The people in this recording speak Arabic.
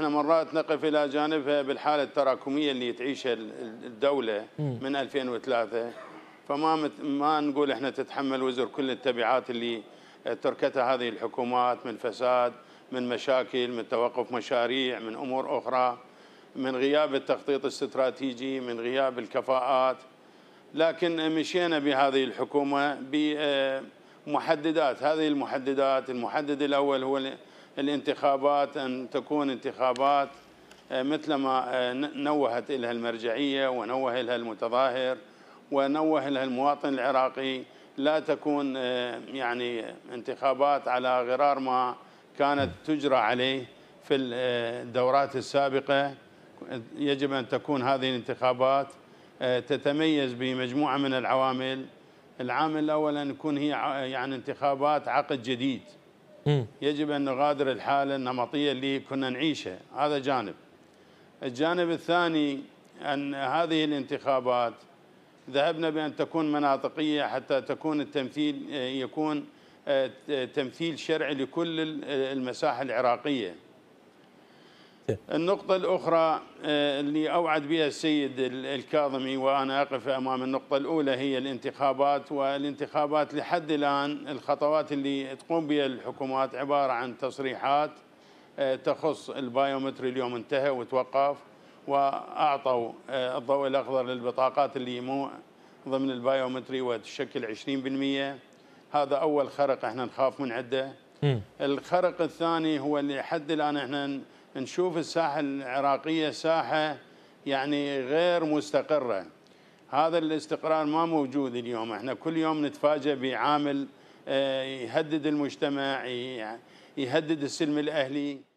احنا مرات نقف الى جانبها بالحاله التراكميه اللي تعيشها الدوله من 2003 فما مت ما نقول احنا تتحمل وزر كل التبعات اللي تركتها هذه الحكومات من فساد من مشاكل من توقف مشاريع من امور اخرى من غياب التخطيط الاستراتيجي من غياب الكفاءات لكن مشينا بهذه الحكومه بمحددات آه، هذه المحددات المحدد الاول هو الانتخابات أن تكون انتخابات آه، مثل ما آه، نوهت لها المرجعية ونوه لها المتظاهر ونوه لها المواطن العراقي لا تكون آه، يعني انتخابات على غرار ما كانت تجرى عليه في الدورات السابقة يجب أن تكون هذه الانتخابات تتميز بمجموعة من العوامل العامل الأول أن يكون هي يعني انتخابات عقد جديد يجب أن نغادر الحالة النمطية اللي كنا نعيشها هذا جانب الجانب الثاني أن هذه الانتخابات ذهبنا بأن تكون مناطقية حتى تكون التمثيل يكون آه، تمثيل شرعي لكل المساحة العراقية النقطة الأخرى آه، اللي أوعد بها السيد الكاظمي وأنا أقف أمام النقطة الأولى هي الانتخابات والانتخابات لحد الآن الخطوات اللي تقوم بها الحكومات عبارة عن تصريحات آه، تخص البايومتري اليوم انتهى وتوقف وأعطوا آه، الضوء الأخضر للبطاقات اللي مو ضمن البايومتري وتشكل 20% هذا أول خرق احنا نخاف من عده الخرق الثاني هو اللي حد الآن احنا نشوف الساحة العراقية ساحة يعني غير مستقرة هذا الاستقرار ما موجود اليوم احنا كل يوم نتفاجأ بعامل آه، يهدد المجتمع يهدد السلم الأهلي